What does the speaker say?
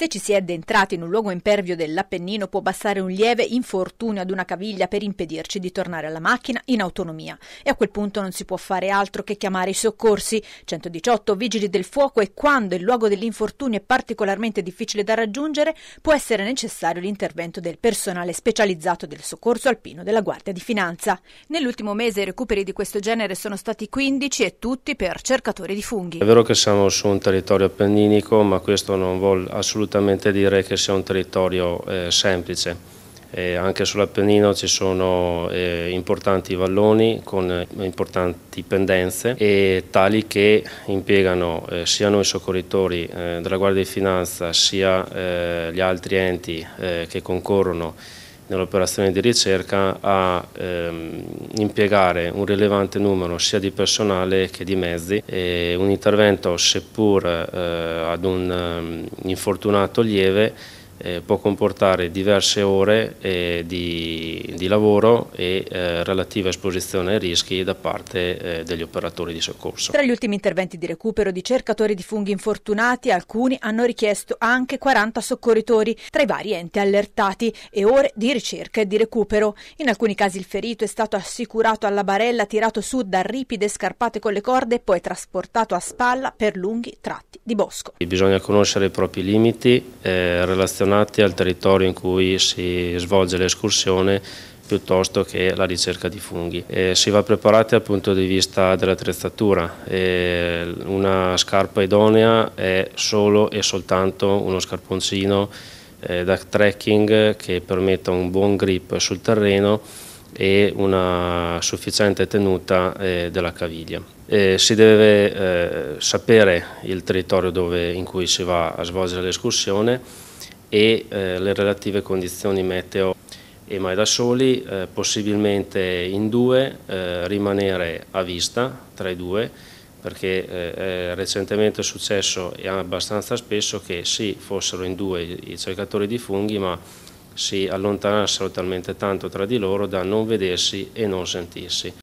Se ci si è addentrati in un luogo impervio dell'Appennino può bastare un lieve infortunio ad una caviglia per impedirci di tornare alla macchina in autonomia e a quel punto non si può fare altro che chiamare i soccorsi 118 vigili del fuoco e quando il luogo dell'infortunio è particolarmente difficile da raggiungere può essere necessario l'intervento del personale specializzato del soccorso alpino della Guardia di Finanza. Nell'ultimo mese i recuperi di questo genere sono stati 15 e tutti per cercatori di funghi. È vero che siamo su un territorio appenninico ma questo non vuole assolutamente assolutamente dire che sia un territorio eh, semplice. Eh, anche sull'Appennino ci sono eh, importanti valloni con eh, importanti pendenze e tali che impiegano eh, sia noi soccorritori eh, della Guardia di Finanza sia gli altri enti che concorrono nell'operazione di ricerca a ehm, impiegare un rilevante numero sia di personale che di mezzi e un intervento seppur eh, ad un um, infortunato lieve eh, può comportare diverse ore eh, di, di, lavoro e eh, relativa esposizione ai rischi da parte eh, degli operatori di soccorso. Tra gli ultimi interventi di recupero di cercatori di funghi infortunati, alcuni hanno richiesto anche 40 soccorritori tra i vari enti allertati e ore di ricerca e di recupero. In alcuni casi il ferito è stato assicurato alla barella, tirato su da ripide scarpate con le corde e poi trasportato a spalla per lunghi tratti di bosco. Bisogna conoscere i propri limiti, eh, relazione relazionati al territorio in cui si svolge l'escursione piuttosto che la ricerca di funghi. E si va preparati dal punto di vista dell'attrezzatura, una scarpa idonea è solo e soltanto uno scarponcino eh, da trekking che permetta un buon grip sul terreno e una sufficiente tenuta eh, della caviglia. E si deve eh, sapere il territorio dove, in cui si va a svolgere l'escursione e eh, le relative condizioni meteo e mai da soli, eh, possibilmente in due, eh, rimanere a vista tra i due, perché eh, è recentemente successo e abbastanza spesso che sì, fossero in due i cercatori di funghi, ma si allontanassero talmente tanto tra di loro da non vedersi e non sentirsi.